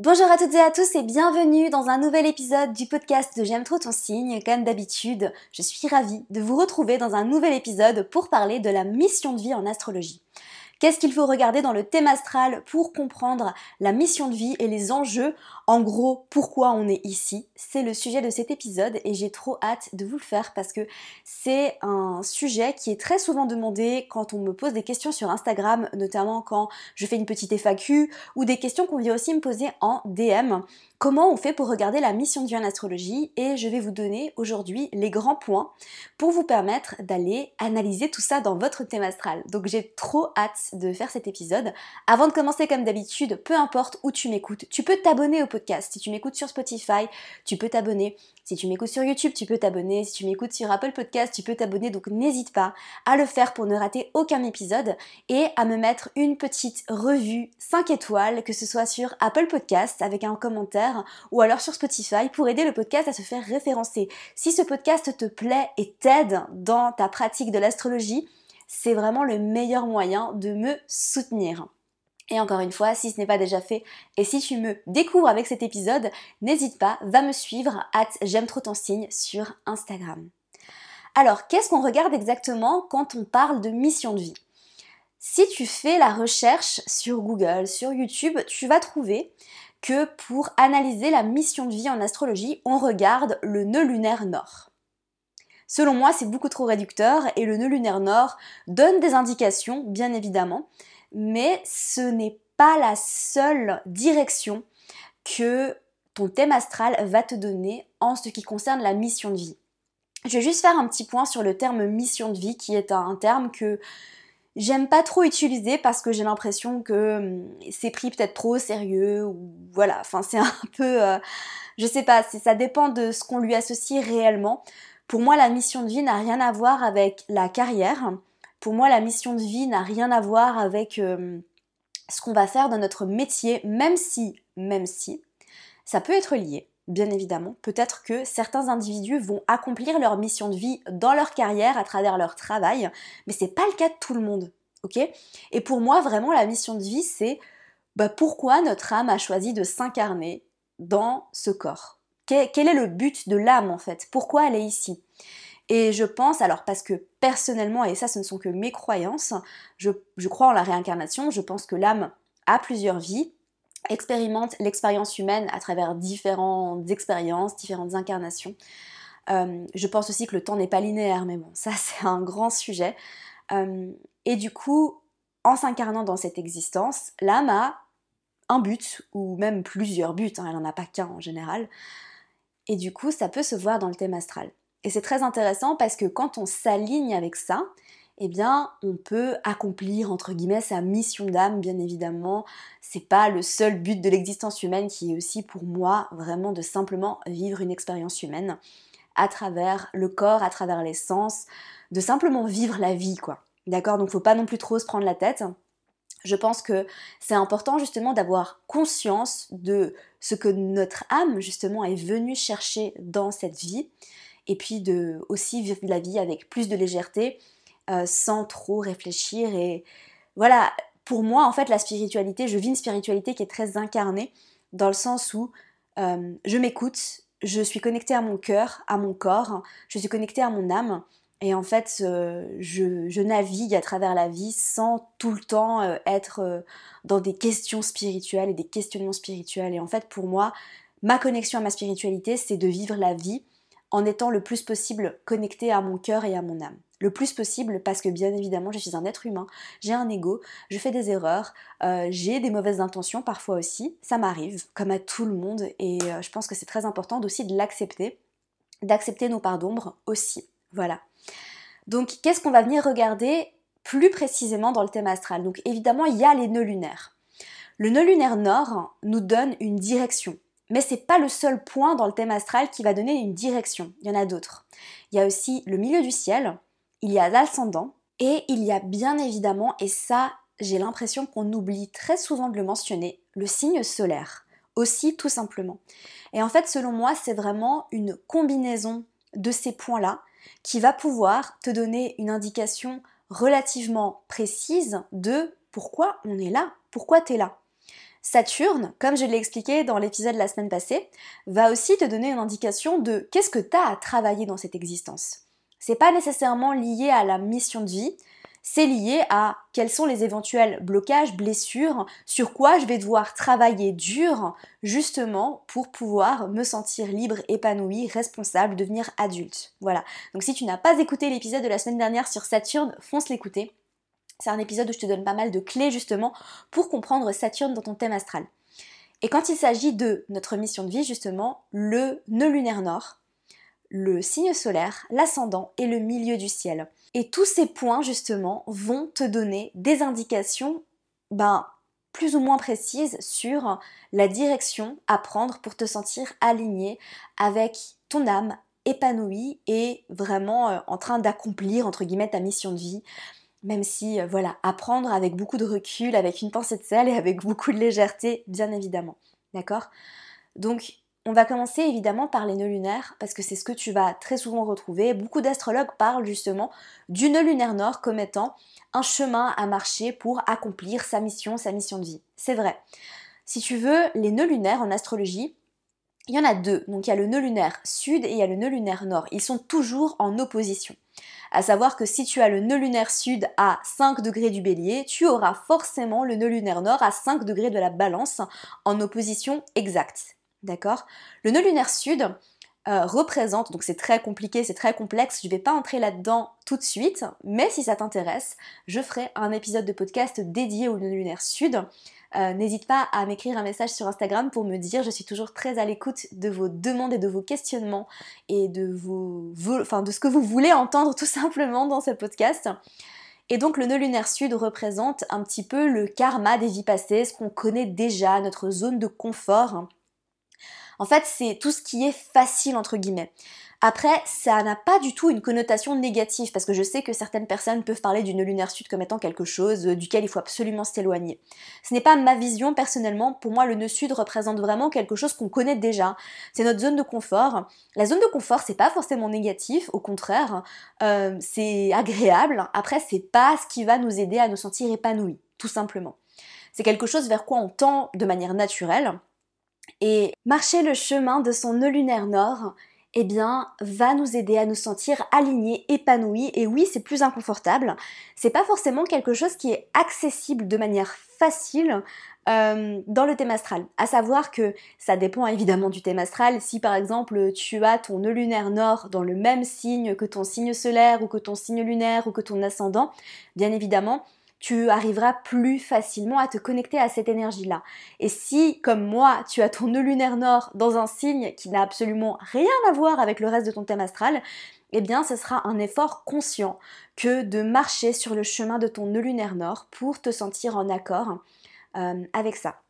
Bonjour à toutes et à tous et bienvenue dans un nouvel épisode du podcast de J'aime trop ton signe. Comme d'habitude, je suis ravie de vous retrouver dans un nouvel épisode pour parler de la mission de vie en astrologie. Qu'est-ce qu'il faut regarder dans le thème astral pour comprendre la mission de vie et les enjeux en gros, pourquoi on est ici C'est le sujet de cet épisode et j'ai trop hâte de vous le faire parce que c'est un sujet qui est très souvent demandé quand on me pose des questions sur Instagram, notamment quand je fais une petite FAQ ou des questions qu'on vient aussi me poser en DM. Comment on fait pour regarder la mission de Dieu en astrologie Et je vais vous donner aujourd'hui les grands points pour vous permettre d'aller analyser tout ça dans votre thème astral. Donc j'ai trop hâte de faire cet épisode. Avant de commencer comme d'habitude, peu importe où tu m'écoutes, tu peux t'abonner au si tu m'écoutes sur Spotify, tu peux t'abonner. Si tu m'écoutes sur YouTube, tu peux t'abonner. Si tu m'écoutes sur Apple Podcast, tu peux t'abonner. Donc n'hésite pas à le faire pour ne rater aucun épisode et à me mettre une petite revue 5 étoiles, que ce soit sur Apple Podcast avec un commentaire ou alors sur Spotify pour aider le podcast à se faire référencer. Si ce podcast te plaît et t'aide dans ta pratique de l'astrologie, c'est vraiment le meilleur moyen de me soutenir. Et encore une fois, si ce n'est pas déjà fait, et si tu me découvres avec cet épisode, n'hésite pas, va me suivre, at j'aime trop ton signe sur Instagram. Alors, qu'est-ce qu'on regarde exactement quand on parle de mission de vie Si tu fais la recherche sur Google, sur YouTube, tu vas trouver que pour analyser la mission de vie en astrologie, on regarde le nœud lunaire nord. Selon moi, c'est beaucoup trop réducteur et le nœud lunaire nord donne des indications, bien évidemment, mais ce n'est pas la seule direction que ton thème astral va te donner en ce qui concerne la mission de vie. Je vais juste faire un petit point sur le terme mission de vie qui est un terme que j'aime pas trop utiliser parce que j'ai l'impression que hum, c'est pris peut-être trop au sérieux ou voilà, enfin c'est un peu euh, je sais pas, ça dépend de ce qu'on lui associe réellement. Pour moi la mission de vie n'a rien à voir avec la carrière, pour moi, la mission de vie n'a rien à voir avec euh, ce qu'on va faire dans notre métier, même si, même si, ça peut être lié. Bien évidemment, peut-être que certains individus vont accomplir leur mission de vie dans leur carrière à travers leur travail, mais c'est pas le cas de tout le monde, ok Et pour moi, vraiment, la mission de vie, c'est bah, pourquoi notre âme a choisi de s'incarner dans ce corps. Quel est le but de l'âme en fait Pourquoi elle est ici et je pense, alors parce que personnellement, et ça ce ne sont que mes croyances, je, crois en la réincarnation, je pense que l'âme a plusieurs vies, expérimente l'expérience humaine à travers différentes expériences, différentes incarnations. Euh, je pense aussi que le temps n'est pas linéaire, mais bon, ça c'est un grand sujet. Euh, et du coup, en s'incarnant dans cette existence, l'âme a un but, ou même plusieurs buts, hein, elle n'en a pas qu'un en général. Et du coup, ça peut se voir dans le thème astral. Et c'est très intéressant parce que quand on s'aligne avec ça, eh bien, on peut accomplir entre guillemets sa mission d'âme, bien évidemment. C'est pas le seul but de l'existence humaine qui est aussi pour moi vraiment de simplement vivre une expérience humaine à travers le corps, à travers les sens, de simplement vivre la vie, quoi. D'accord Donc, faut pas non plus trop se prendre la tête. Je pense que c'est important justement d'avoir conscience de ce que notre âme justement est venue chercher dans cette vie et puis de aussi vivre la vie avec plus de légèreté euh, sans trop réfléchir et voilà pour moi en fait la spiritualité je vis une spiritualité qui est très incarnée dans le sens où euh, je m'écoute je suis connectée à mon cœur à mon corps je suis connectée à mon âme et en fait, euh, je, je, navigue à travers la vie sans tout le temps être dans des questions spirituelles et des questionnements spirituels. Et en fait, pour moi, ma connexion à ma spiritualité, c'est de vivre la vie en étant le plus possible connecté à mon cœur et à mon âme. Le plus possible parce que bien évidemment je suis un être humain, j'ai un ego, je fais des erreurs, euh, j'ai des mauvaises intentions parfois aussi, ça m'arrive comme à tout le monde et euh, je pense que c'est très important aussi de l'accepter, d'accepter nos parts d'ombre aussi. Voilà. Donc qu'est-ce qu'on va venir regarder plus précisément dans le thème astral Donc évidemment il y a les nœuds lunaires. Le nœud lunaire nord nous donne une direction, mais c'est pas le seul point dans le thème astral qui va donner une direction, il y en a d'autres. Il y a aussi le milieu du ciel, il y a l'ascendant, et il y a bien évidemment, et ça j'ai l'impression qu'on oublie très souvent de le mentionner, le signe solaire, aussi tout simplement. Et en fait selon moi c'est vraiment une combinaison de ces points-là qui va pouvoir te donner une indication relativement précise de pourquoi on est là, pourquoi tu es là. Saturne, comme je l'ai expliqué dans l'épisode la semaine passée, va aussi te donner une indication de qu'est-ce que tu as à travailler dans cette existence. C'est pas nécessairement lié à la mission de vie, c'est lié à quels sont les éventuels blocages, blessures, sur quoi je vais devoir travailler dur justement pour pouvoir me sentir libre, épanouie, responsable, devenir adulte. Voilà. Donc si tu n'as pas écouté l'épisode de la semaine dernière sur Saturne, fonce l'écouter. C'est un épisode où je te donne pas mal de clés justement pour comprendre Saturne dans ton thème astral. Et quand il s'agit de notre mission de vie, justement, le nœud lunaire nord, le signe solaire, l'ascendant et le milieu du ciel. Et tous ces points, justement, vont te donner des indications ben, plus ou moins précises sur la direction à prendre pour te sentir aligné avec ton âme épanouie et vraiment euh, en train d'accomplir, entre guillemets, ta mission de vie, même si, euh, voilà, apprendre avec beaucoup de recul, avec une pensée de sel et avec beaucoup de légèreté, bien évidemment. D'accord Donc, on va commencer évidemment par les nœuds lunaires, parce que c'est ce que tu vas très souvent retrouver. Beaucoup d'astrologues parlent justement du nœud lunaire nord comme étant un chemin à marcher pour accomplir sa mission, sa mission de vie. C'est vrai. Si tu veux, les nœuds lunaires en astrologie, il y en a deux. Donc il y a le nœud lunaire sud et il y a le nœud lunaire nord. Ils sont toujours en opposition à savoir que si tu as le nœud lunaire sud à 5 degrés du bélier, tu auras forcément le nœud lunaire nord à 5 degrés de la balance en opposition exacte. D'accord Le nœud lunaire sud, euh, représente. Donc c'est très compliqué, c'est très complexe, je ne vais pas entrer là-dedans tout de suite, mais si ça t'intéresse, je ferai un épisode de podcast dédié au nœud lunaire sud. Euh, n'hésite pas à m'écrire un message sur Instagram pour me dire, je suis toujours très à l'écoute de vos demandes et de vos questionnements et de, vos, enfin, de ce que vous voulez entendre tout simplement dans ce podcast. Et donc le nœud lunaire sud représente un petit peu le karma des vies passées, ce qu'on connaît déjà, notre zone de confort, en fait, c'est tout ce qui est facile, entre guillemets. Après, ça n'a pas du tout une connotation négative, parce que je sais que certaines personnes peuvent parler d'une lunaire sud comme étant quelque chose euh, duquel il faut absolument s'éloigner. Ce n'est pas ma vision personnellement, pour moi le nœud sud représente vraiment quelque chose qu'on connaît déjà. C'est notre zone de confort. La zone de confort, c'est pas forcément négatif, au contraire, euh, c'est agréable. Après, c'est pas ce qui va nous aider à nous sentir épanouis, tout simplement. C'est quelque chose vers quoi on tend de manière naturelle, et marcher le chemin de son nœud lunaire nord, eh bien, va nous aider à nous sentir alignés, épanouis. Et oui, c'est plus inconfortable. C'est pas forcément quelque chose qui est accessible de manière facile euh, dans le thème astral. À savoir que ça dépend évidemment du thème astral. Si par exemple tu as ton nœud lunaire nord dans le même signe que ton signe solaire ou que ton signe lunaire ou que ton ascendant, bien évidemment, tu arriveras plus facilement à te connecter à cette énergie-là. Et si, comme moi, tu as ton nœud lunaire nord dans un signe qui n'a absolument rien à voir avec le reste de ton thème astral, eh bien, ce sera un effort conscient que de marcher sur le chemin de ton nœud lunaire nord pour te sentir en accord euh, avec ça.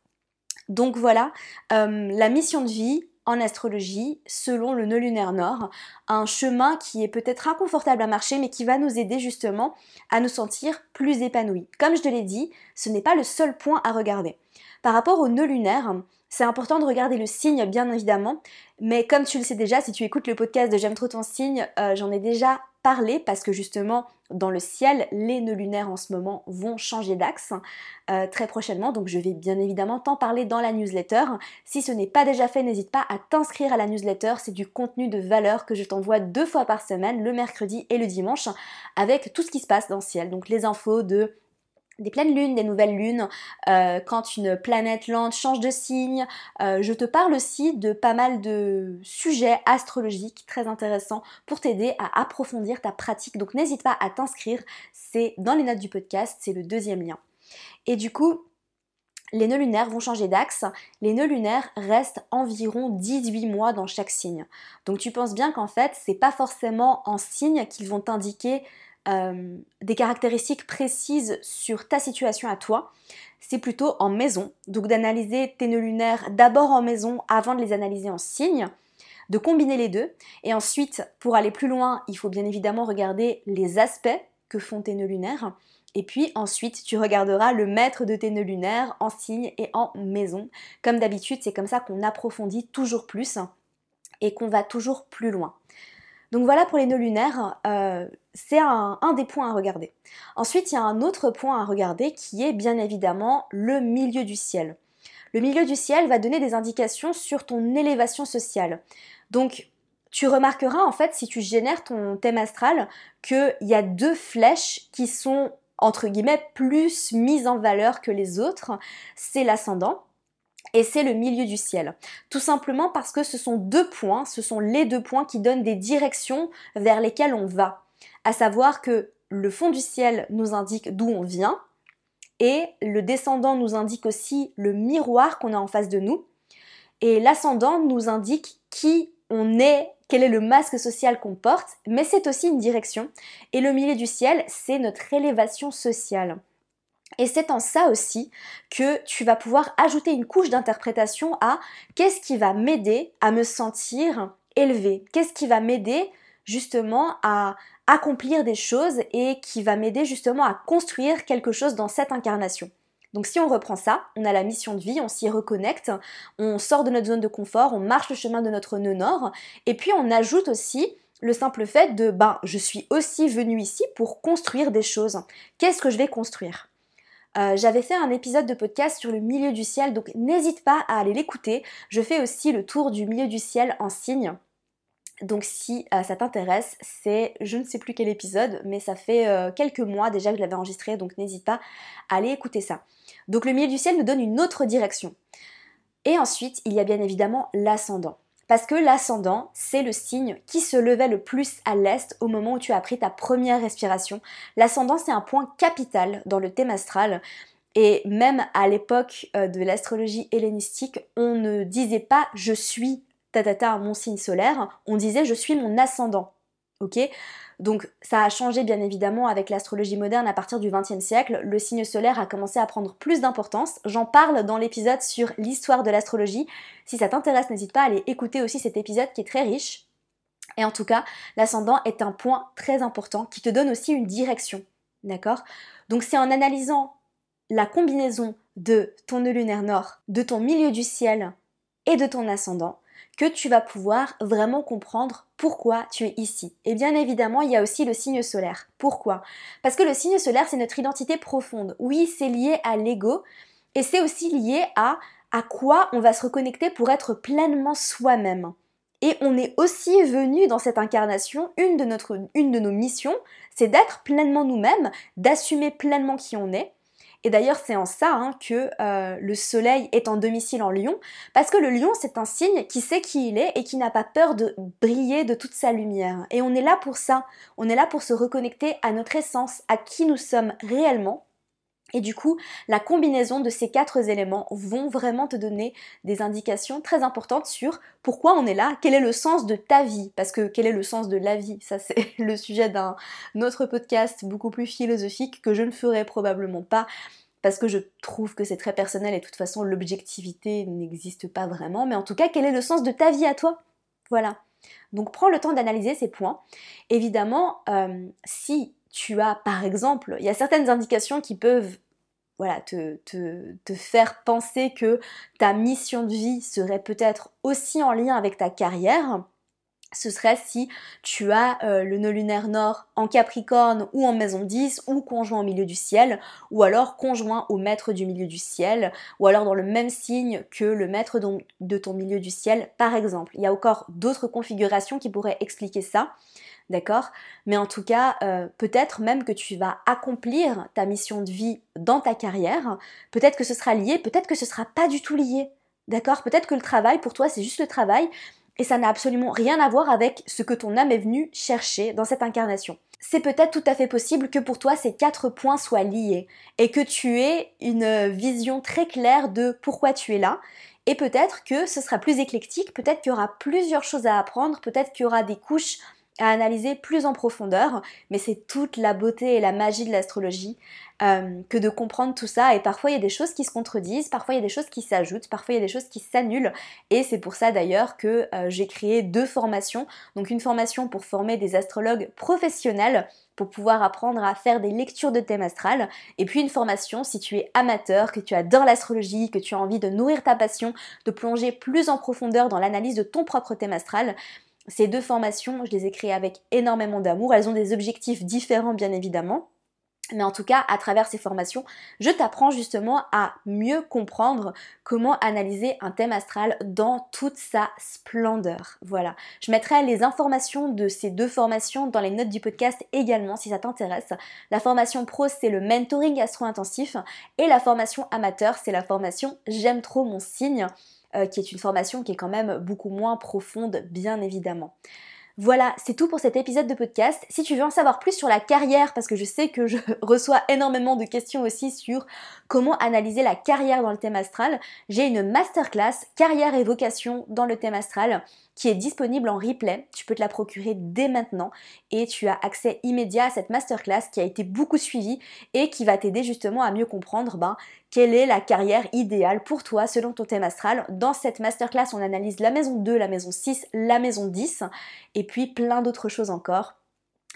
Donc voilà, euh, la mission de vie, en astrologie, selon le nœud lunaire nord, un chemin qui est peut-être inconfortable à marcher, mais qui va nous aider justement à nous sentir plus épanouis. Comme je te l'ai dit, ce n'est pas le seul point à regarder. Par rapport au nœud lunaire, c'est important de regarder le signe, bien évidemment, mais comme tu le sais déjà, si tu écoutes le podcast de J'aime trop ton signe, euh, j'en ai déjà parlé parce que justement, dans le ciel, les nœuds lunaires en ce moment vont changer d'axe euh, très prochainement, donc je vais bien évidemment t'en parler dans la newsletter. Si ce n'est pas déjà fait, n'hésite pas à t'inscrire à la newsletter, c'est du contenu de valeur que je t'envoie deux fois par semaine, le mercredi et le dimanche, avec tout ce qui se passe dans le ciel, donc les infos de des pleines lunes, des nouvelles lunes, euh, quand une planète lente change de signe. Euh, je te parle aussi de pas mal de sujets astrologiques très intéressants pour t'aider à approfondir ta pratique. Donc n'hésite pas à t'inscrire, c'est dans les notes du podcast, c'est le deuxième lien. Et du coup, les nœuds lunaires vont changer d'axe. Les nœuds lunaires restent environ 18 mois dans chaque signe. Donc tu penses bien qu'en fait, c'est pas forcément en signe qu'ils vont t'indiquer euh, des caractéristiques précises sur ta situation à toi, c'est plutôt en maison. Donc d'analyser tes nœuds lunaires d'abord en maison avant de les analyser en signe de combiner les deux. Et ensuite, pour aller plus loin, il faut bien évidemment regarder les aspects que font tes nœuds lunaires. Et puis ensuite, tu regarderas le maître de tes nœuds lunaires en signe et en maison. Comme d'habitude, c'est comme ça qu'on approfondit toujours plus et qu'on va toujours plus loin. Donc voilà pour les nœuds lunaires, euh, c'est un, des points à regarder. Ensuite, il y a un autre point à regarder qui est bien évidemment le milieu du ciel. Le milieu du ciel va donner des indications sur ton élévation sociale. Donc tu remarqueras en fait si tu génères ton thème astral qu'il y a deux flèches qui sont entre guillemets plus mises en valeur que les autres. C'est l'ascendant et c'est le milieu du ciel. Tout simplement parce que ce sont deux points, ce sont les deux points qui donnent des directions vers lesquelles on va. À savoir que le fond du ciel nous indique d'où on vient et le descendant nous indique aussi le miroir qu'on a en face de nous et l'ascendant nous indique qui on est, quel est le masque social qu'on porte, mais c'est aussi une direction et le milieu du ciel, c'est notre élévation sociale. Et c'est en ça aussi que tu vas pouvoir ajouter une couche d'interprétation à qu'est-ce qui va m'aider à me sentir élevé, qu'est-ce qui va m'aider justement à accomplir des choses et qui va m'aider justement à construire quelque chose dans cette incarnation. Donc si on reprend ça, on a la mission de vie, on s'y reconnecte, on sort de notre zone de confort, on marche le chemin de notre nœud nord, et puis on ajoute aussi le simple fait de ben je suis aussi venu ici pour construire des choses. Qu'est-ce que je vais construire euh, j'avais fait un épisode de podcast sur le milieu du ciel, donc n'hésite pas à aller l'écouter. Je fais aussi le tour du milieu du ciel en signe. Donc si euh, ça t'intéresse, c'est je ne sais plus quel épisode, mais ça fait euh, quelques mois déjà que je l'avais enregistré, donc n'hésite pas à aller écouter ça. Donc le milieu du ciel nous donne une autre direction. Et ensuite, il y a bien évidemment l'ascendant. Parce que l'ascendant, c'est le signe qui se levait le plus à l'est au moment où tu as pris ta première respiration. L'ascendant, c'est un point capital dans le thème astral. Et même à l'époque euh, de l'astrologie hellénistique, on ne disait pas je suis tatata mon signe solaire, on disait je suis mon ascendant. Ok Donc ça a changé bien évidemment avec l'astrologie moderne à partir du XXe siècle. Le signe solaire a commencé à prendre plus d'importance. J'en parle dans l'épisode sur l'histoire de l'astrologie. Si ça t'intéresse, n'hésite pas à aller écouter aussi cet épisode qui est très riche. Et en tout cas, l'ascendant est un point très important qui te donne aussi une direction. D'accord Donc c'est en analysant la combinaison de ton nœud lunaire nord, de ton milieu du ciel et de ton ascendant que tu vas pouvoir vraiment comprendre pourquoi tu es ici. Et bien évidemment, il y a aussi le signe solaire. Pourquoi Parce que le signe solaire, c'est notre identité profonde. Oui, c'est lié à l'ego et c'est aussi lié à à quoi on va se reconnecter pour être pleinement soi-même. Et on est aussi venu dans cette incarnation, une de, notre, une de nos missions, c'est d'être pleinement nous-mêmes, d'assumer pleinement qui on est, et d'ailleurs, c'est en ça hein, que euh, le soleil est en domicile en lion, parce que le lion, c'est un signe qui sait qui il est et qui n'a pas peur de briller de toute sa lumière. Et on est là pour ça, on est là pour se reconnecter à notre essence, à qui nous sommes réellement et du coup, la combinaison de ces quatre éléments vont vraiment te donner des indications très importantes sur pourquoi on est là, quel est le sens de ta vie, parce que quel est le sens de la vie, ça c'est le sujet d'un autre podcast beaucoup plus philosophique que je ne ferai probablement pas parce que je trouve que c'est très personnel et de toute façon l'objectivité n'existe pas vraiment, mais en tout cas quel est le sens de ta vie à toi Voilà. Donc prends le temps d'analyser ces points. Évidemment, euh, si tu as par exemple, il y a certaines indications qui peuvent voilà, te, te, faire penser que ta mission de vie serait peut-être aussi en lien avec ta carrière, ce serait si tu as euh, le nœud lunaire nord en Capricorne ou en maison 10 ou conjoint au milieu du ciel ou alors conjoint au maître du milieu du ciel ou alors dans le même signe que le maître de ton milieu du ciel par exemple. Il y a encore d'autres configurations qui pourraient expliquer ça d'accord Mais en tout cas, euh, peut-être même que tu vas accomplir ta mission de vie dans ta carrière, peut-être que ce sera lié, peut-être que ce sera pas du tout lié, d'accord Peut-être que le travail, pour toi, c'est juste le travail, et ça n'a absolument rien à voir avec ce que ton âme est venue chercher dans cette incarnation. C'est peut-être tout à fait possible que pour toi ces quatre points soient liés et que tu aies une vision très claire de pourquoi tu es là et peut-être que ce sera plus éclectique, peut-être qu'il y aura plusieurs choses à apprendre, peut-être qu'il y aura des couches à analyser plus en profondeur, mais c'est toute la beauté et la magie de l'astrologie euh, que de comprendre tout ça. Et parfois il y a des choses qui se contredisent, parfois il y a des choses qui s'ajoutent, parfois il y a des choses qui s'annulent. Et c'est pour ça d'ailleurs que euh, j'ai créé deux formations. Donc une formation pour former des astrologues professionnels pour pouvoir apprendre à faire des lectures de thème astral, et puis une formation si tu es amateur, que tu adores l'astrologie, que tu as envie de nourrir ta passion, de plonger plus en profondeur dans l'analyse de ton propre thème astral, ces deux formations, je les ai créées avec énormément d'amour. Elles ont des objectifs différents, bien évidemment. Mais en tout cas, à travers ces formations, je t'apprends justement à mieux comprendre comment analyser un thème astral dans toute sa splendeur. Voilà. Je mettrai les informations de ces deux formations dans les notes du podcast également si ça t'intéresse. La formation pro, c'est le mentoring astro-intensif et la formation amateur, c'est la formation J'aime trop mon signe euh, qui est une formation qui est quand même beaucoup moins profonde, bien évidemment. Voilà, c'est tout pour cet épisode de podcast. Si tu veux en savoir plus sur la carrière, parce que je sais que je reçois énormément de questions aussi sur comment analyser la carrière dans le thème astral, j'ai une masterclass carrière et vocation dans le thème astral qui est disponible en replay. Tu peux te la procurer dès maintenant et tu as accès immédiat à cette masterclass qui a été beaucoup suivie et qui va t'aider justement à mieux comprendre ben, quelle est la carrière idéale pour toi selon ton thème astral. Dans cette masterclass, on analyse la maison 2, la maison 6, la maison 10 et puis plein d'autres choses encore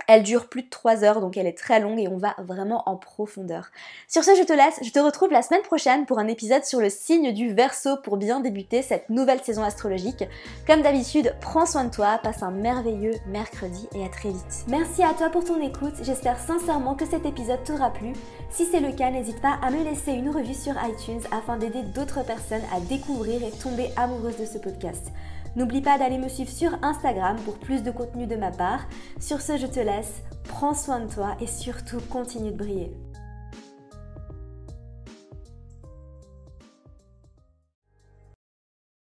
elle dure plus de 3 heures, donc elle est très longue et on va vraiment en profondeur. Sur ce, je te laisse, je te retrouve la semaine prochaine pour un épisode sur le signe du verso pour bien débuter cette nouvelle saison astrologique. Comme d'habitude, prends soin de toi, passe un merveilleux mercredi et à très vite. Merci à toi pour ton écoute, j'espère sincèrement que cet épisode t'aura plu. Si c'est le cas, n'hésite pas à me laisser une revue sur iTunes afin d'aider d'autres personnes à découvrir et tomber amoureuses de ce podcast. N'oublie pas d'aller me suivre sur Instagram pour plus de contenu de ma part. Sur ce, je te laisse, prends soin de toi et surtout continue de briller.